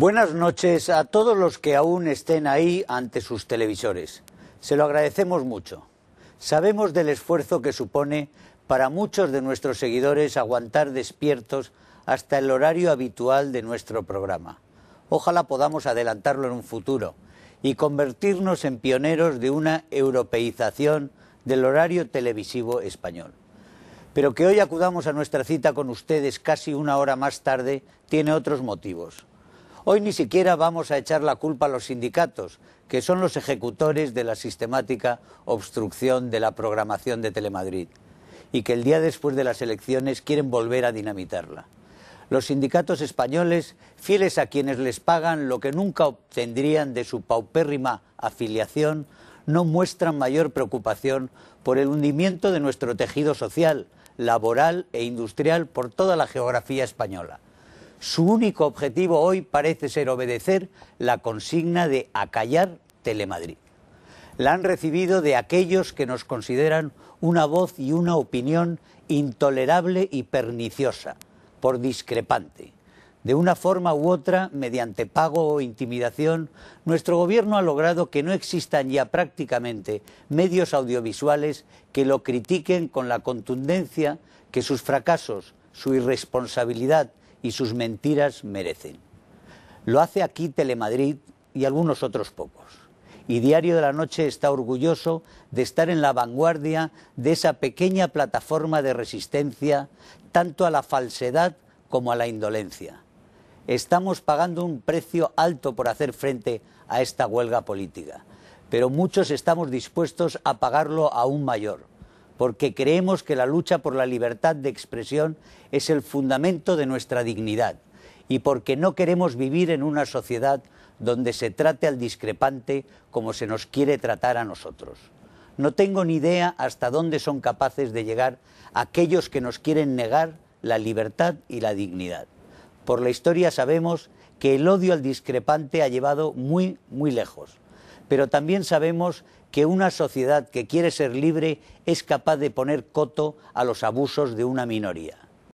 Buenas noches a todos los que aún estén ahí ante sus televisores. Se lo agradecemos mucho. Sabemos del esfuerzo que supone para muchos de nuestros seguidores aguantar despiertos hasta el horario habitual de nuestro programa. Ojalá podamos adelantarlo en un futuro y convertirnos en pioneros de una europeización del horario televisivo español. Pero que hoy acudamos a nuestra cita con ustedes casi una hora más tarde tiene otros motivos. Hoy ni siquiera vamos a echar la culpa a los sindicatos, que son los ejecutores de la sistemática obstrucción de la programación de Telemadrid y que el día después de las elecciones quieren volver a dinamitarla. Los sindicatos españoles, fieles a quienes les pagan lo que nunca obtendrían de su paupérrima afiliación, no muestran mayor preocupación por el hundimiento de nuestro tejido social, laboral e industrial por toda la geografía española su único objetivo hoy parece ser obedecer la consigna de acallar Telemadrid. La han recibido de aquellos que nos consideran una voz y una opinión intolerable y perniciosa, por discrepante. De una forma u otra, mediante pago o intimidación, nuestro gobierno ha logrado que no existan ya prácticamente medios audiovisuales que lo critiquen con la contundencia que sus fracasos, su irresponsabilidad y sus mentiras merecen. Lo hace aquí Telemadrid y algunos otros pocos. Y Diario de la Noche está orgulloso de estar en la vanguardia de esa pequeña plataforma de resistencia tanto a la falsedad como a la indolencia. Estamos pagando un precio alto por hacer frente a esta huelga política, pero muchos estamos dispuestos a pagarlo aún mayor porque creemos que la lucha por la libertad de expresión es el fundamento de nuestra dignidad y porque no queremos vivir en una sociedad donde se trate al discrepante como se nos quiere tratar a nosotros. No tengo ni idea hasta dónde son capaces de llegar aquellos que nos quieren negar la libertad y la dignidad. Por la historia sabemos que el odio al discrepante ha llevado muy, muy lejos pero también sabemos que una sociedad que quiere ser libre es capaz de poner coto a los abusos de una minoría.